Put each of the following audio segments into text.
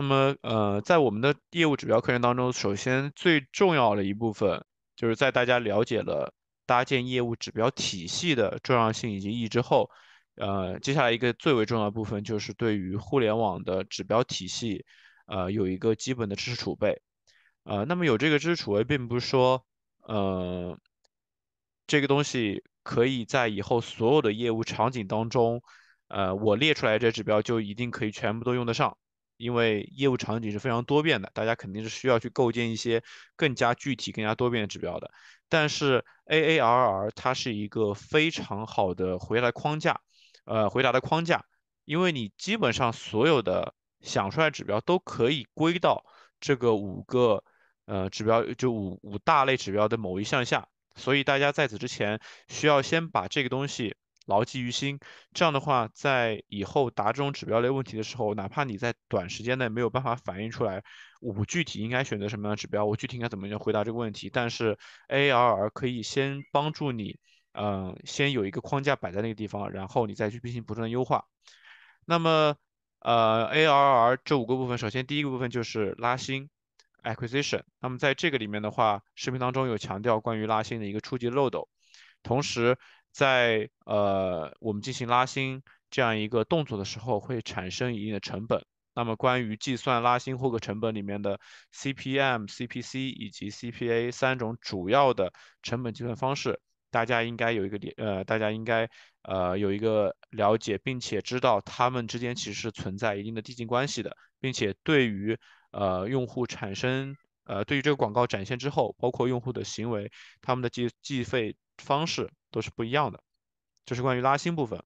那么，呃，在我们的业务指标课程当中，首先最重要的一部分，就是在大家了解了搭建业务指标体系的重要性以及意义之后，呃，接下来一个最为重要部分就是对于互联网的指标体系，呃，有一个基本的知识储备。呃，那么有这个知识储备，并不是说，呃，这个东西可以在以后所有的业务场景当中，呃，我列出来这指标就一定可以全部都用得上。因为业务场景是非常多变的，大家肯定是需要去构建一些更加具体、更加多变的指标的。但是 AARR 它是一个非常好的回答框架，呃，回答的框架，因为你基本上所有的想出来指标都可以归到这个五个呃指标，就五五大类指标的某一项下。所以大家在此之前需要先把这个东西。牢记于心，这样的话，在以后答这种指标类问题的时候，哪怕你在短时间内没有办法反映出来，我具体应该选择什么样的指标，我具体应该怎么样回答这个问题，但是 A R R 可以先帮助你，嗯，先有一个框架摆在那个地方，然后你再去进行不断的优化。那么，呃，A R R 这五个部分，首先第一个部分就是拉新，Acquisition。那么在这个里面的话，视频当中有强调关于拉新的一个初级漏斗，同时。在呃，我们进行拉新这样一个动作的时候，会产生一定的成本。那么，关于计算拉新获客成本里面的 CPM、CPC 以及 CPA 三种主要的成本计算方式，大家应该有一个理呃，大家应该呃有一个了解，并且知道它们之间其实是存在一定的递进关系的，并且对于呃用户产生呃对于这个广告展现之后，包括用户的行为，他们的计计费。方式都是不一样的，就是关于拉新部分。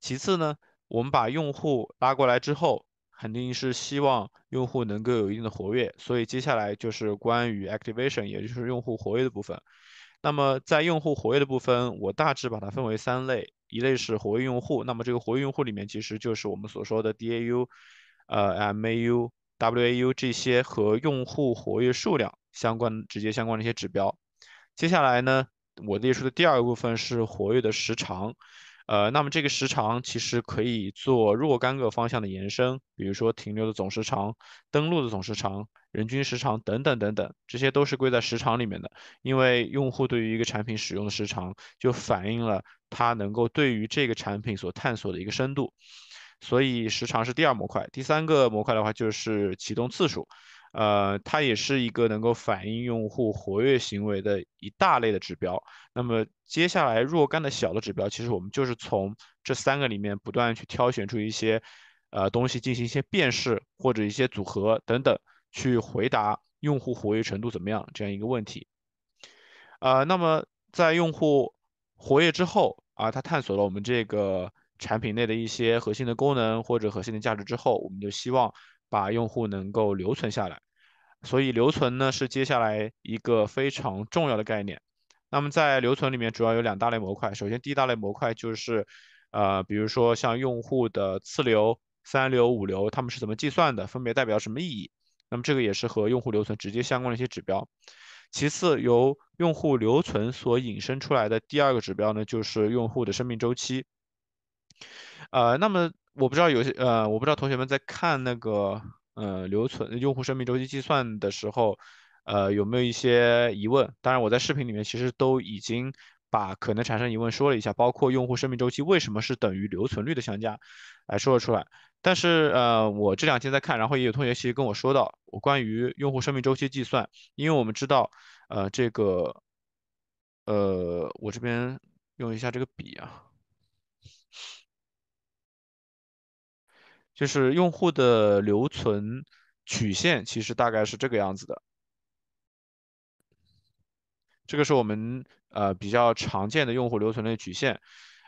其次呢，我们把用户拉过来之后，肯定是希望用户能够有一定的活跃，所以接下来就是关于 activation，也就是用户活跃的部分。那么在用户活跃的部分，我大致把它分为三类：一类是活跃用户，那么这个活跃用户里面其实就是我们所说的 DAU、呃 MAU、WAU 这些和用户活跃数量相关、直接相关的一些指标。接下来呢？我列出的第二个部分是活跃的时长，呃，那么这个时长其实可以做若干个方向的延伸，比如说停留的总时长、登录的总时长、人均时长等等等等，这些都是归在时长里面的。因为用户对于一个产品使用的时长，就反映了他能够对于这个产品所探索的一个深度，所以时长是第二模块。第三个模块的话就是启动次数。呃，它也是一个能够反映用户活跃行为的一大类的指标。那么接下来若干的小的指标，其实我们就是从这三个里面不断去挑选出一些呃东西进行一些辨识或者一些组合等等，去回答用户活跃程度怎么样这样一个问题。呃，那么在用户活跃之后啊，他探索了我们这个产品内的一些核心的功能或者核心的价值之后，我们就希望。把用户能够留存下来，所以留存呢是接下来一个非常重要的概念。那么在留存里面主要有两大类模块，首先第一大类模块就是，呃，比如说像用户的次流、三流、五流，他们是怎么计算的，分别代表什么意义？那么这个也是和用户留存直接相关的一些指标。其次，由用户留存所引申出来的第二个指标呢，就是用户的生命周期。呃，那么。我不知道有些呃，我不知道同学们在看那个呃留存用户生命周期计算的时候，呃有没有一些疑问？当然，我在视频里面其实都已经把可能产生疑问说了一下，包括用户生命周期为什么是等于留存率的相加，来说了出来。但是呃，我这两天在看，然后也有同学其实跟我说到，我关于用户生命周期计算，因为我们知道呃这个呃，我这边用一下这个笔啊。就是用户的留存曲线其实大概是这个样子的，这个是我们呃比较常见的用户留存的曲线。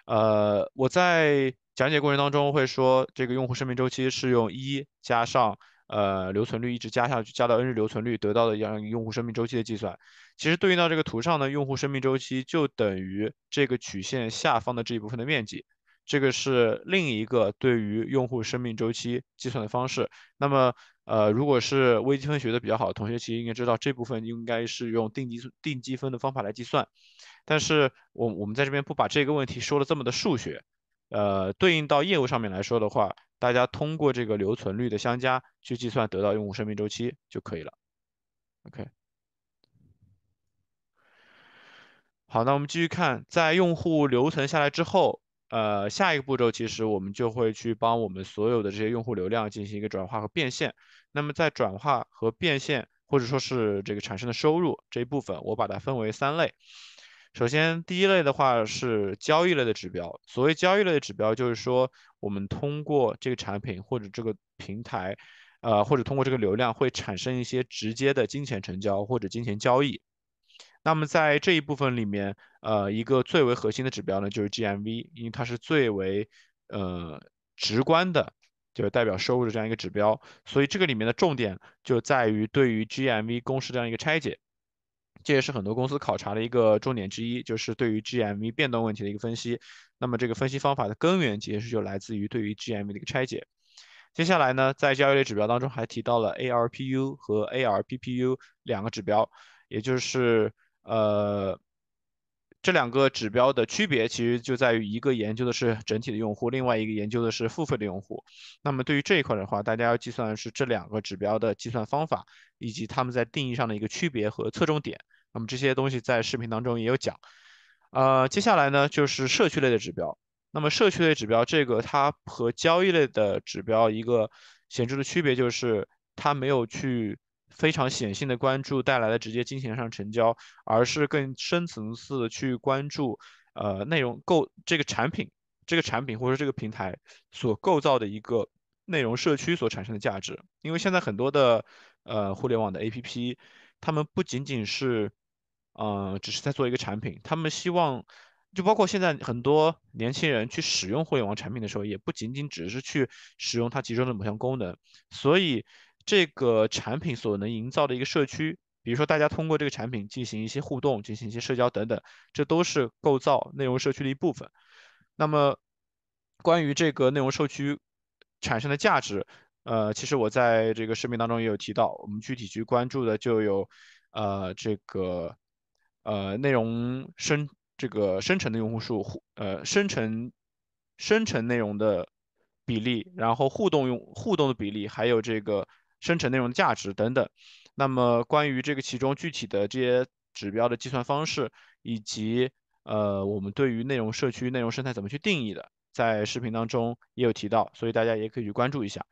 呃，我在讲解过程当中会说，这个用户生命周期是用一加上呃留存率一直加下去，加到 n 日留存率得到的样用户生命周期的计算。其实对应到这个图上呢，用户生命周期就等于这个曲线下方的这一部分的面积。这个是另一个对于用户生命周期计算的方式。那么，呃，如果是微积分学的比较好的同学，其实应该知道这部分应该是用定积定积分的方法来计算。但是我我们在这边不把这个问题说了这么的数学。呃，对应到业务上面来说的话，大家通过这个留存率的相加去计算得到用户生命周期就可以了。OK，好，那我们继续看，在用户留存下来之后。呃，下一个步骤其实我们就会去帮我们所有的这些用户流量进行一个转化和变现。那么在转化和变现，或者说是这个产生的收入这一部分，我把它分为三类。首先，第一类的话是交易类的指标。所谓交易类的指标，就是说我们通过这个产品或者这个平台，呃，或者通过这个流量会产生一些直接的金钱成交或者金钱交易。那么在这一部分里面，呃，一个最为核心的指标呢，就是 GMV，因为它是最为呃直观的，就代表收入的这样一个指标。所以这个里面的重点就在于对于 GMV 公式这样一个拆解，这也是很多公司考察的一个重点之一，就是对于 GMV 变动问题的一个分析。那么这个分析方法的根源其实就来自于对于 GMV 的一个拆解。接下来呢，在交易类指标当中还提到了 ARPU 和 ARPPU 两个指标，也就是。呃，这两个指标的区别其实就在于一个研究的是整体的用户，另外一个研究的是付费的用户。那么对于这一块的话，大家要计算的是这两个指标的计算方法，以及他们在定义上的一个区别和侧重点。那么这些东西在视频当中也有讲。呃，接下来呢就是社区类的指标。那么社区类指标这个它和交易类的指标一个显著的区别就是它没有去。非常显性的关注带来的直接金钱上成交，而是更深层次的去关注，呃，内容构这个产品，这个产品或者这个平台所构造的一个内容社区所产生的价值。因为现在很多的呃互联网的 APP，他们不仅仅是，呃，只是在做一个产品，他们希望，就包括现在很多年轻人去使用互联网产品的时候，也不仅仅只是去使用它其中的某项功能，所以。这个产品所能营造的一个社区，比如说大家通过这个产品进行一些互动、进行一些社交等等，这都是构造内容社区的一部分。那么，关于这个内容社区产生的价值，呃，其实我在这个视频当中也有提到，我们具体去关注的就有，呃，这个，呃，内容生这个生成的用户数，互呃生成生成内容的比例，然后互动用互动的比例，还有这个。生成内容的价值等等，那么关于这个其中具体的这些指标的计算方式，以及呃我们对于内容社区、内容生态怎么去定义的，在视频当中也有提到，所以大家也可以去关注一下。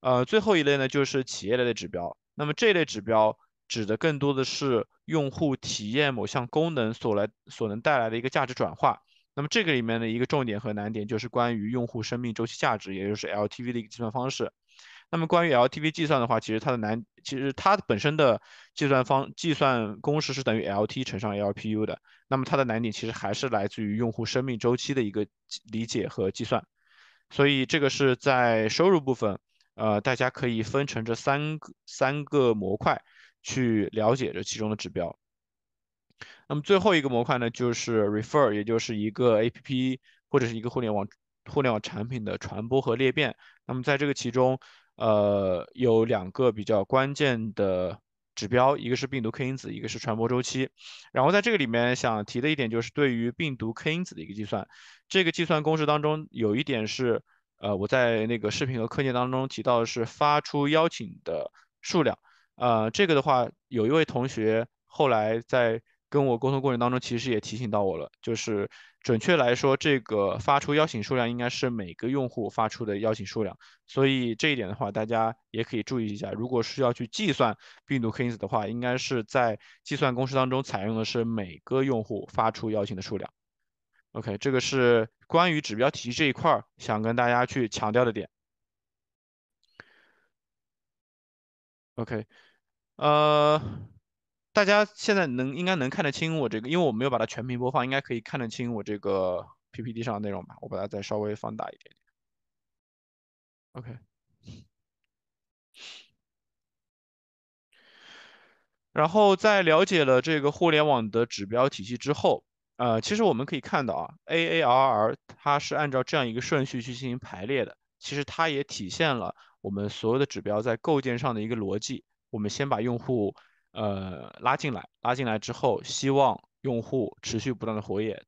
呃，最后一类呢就是企业类的指标，那么这类指标指的更多的是用户体验某项功能所来所能带来的一个价值转化。那么这个里面的一个重点和难点就是关于用户生命周期价值，也就是 LTV 的一个计算方式。那么关于 LTV 计算的话，其实它的难，其实它本身的计算方计算公式是等于 L T 乘上 L P U 的。那么它的难点其实还是来自于用户生命周期的一个理解和计算。所以这个是在收入部分，呃，大家可以分成这三个三个模块去了解这其中的指标。那么最后一个模块呢，就是 Refer，也就是一个 APP 或者是一个互联网互联网产品的传播和裂变。那么在这个其中。呃，有两个比较关键的指标，一个是病毒 k 因子，一个是传播周期。然后在这个里面想提的一点就是，对于病毒 k 因子的一个计算，这个计算公式当中有一点是，呃，我在那个视频和课件当中提到的是发出邀请的数量。呃，这个的话，有一位同学后来在。跟我沟通过程当中，其实也提醒到我了，就是准确来说，这个发出邀请数量应该是每个用户发出的邀请数量，所以这一点的话，大家也可以注意一下。如果是要去计算病毒 k i g s 的话，应该是在计算公式当中采用的是每个用户发出邀请的数量。OK，这个是关于指标体系这一块儿想跟大家去强调的点。OK，呃。大家现在能应该能看得清我这个，因为我没有把它全屏播放，应该可以看得清我这个 PPT 上的内容吧？我把它再稍微放大一点点。OK。然后在了解了这个互联网的指标体系之后，呃，其实我们可以看到啊，AARR 它是按照这样一个顺序去进行排列的。其实它也体现了我们所有的指标在构建上的一个逻辑。我们先把用户。呃，拉进来，拉进来之后，希望用户持续不断的活跃，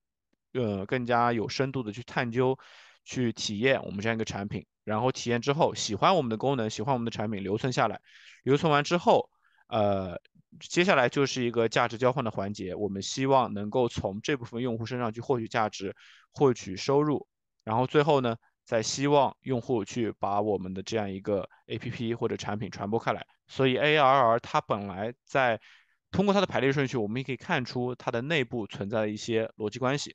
呃，更加有深度的去探究，去体验我们这样一个产品。然后体验之后喜欢我们的功能，喜欢我们的产品留存下来，留存完之后，呃，接下来就是一个价值交换的环节。我们希望能够从这部分用户身上去获取价值，获取收入。然后最后呢？在希望用户去把我们的这样一个 APP 或者产品传播开来，所以 ARR 它本来在通过它的排列顺序，我们也可以看出它的内部存在的一些逻辑关系。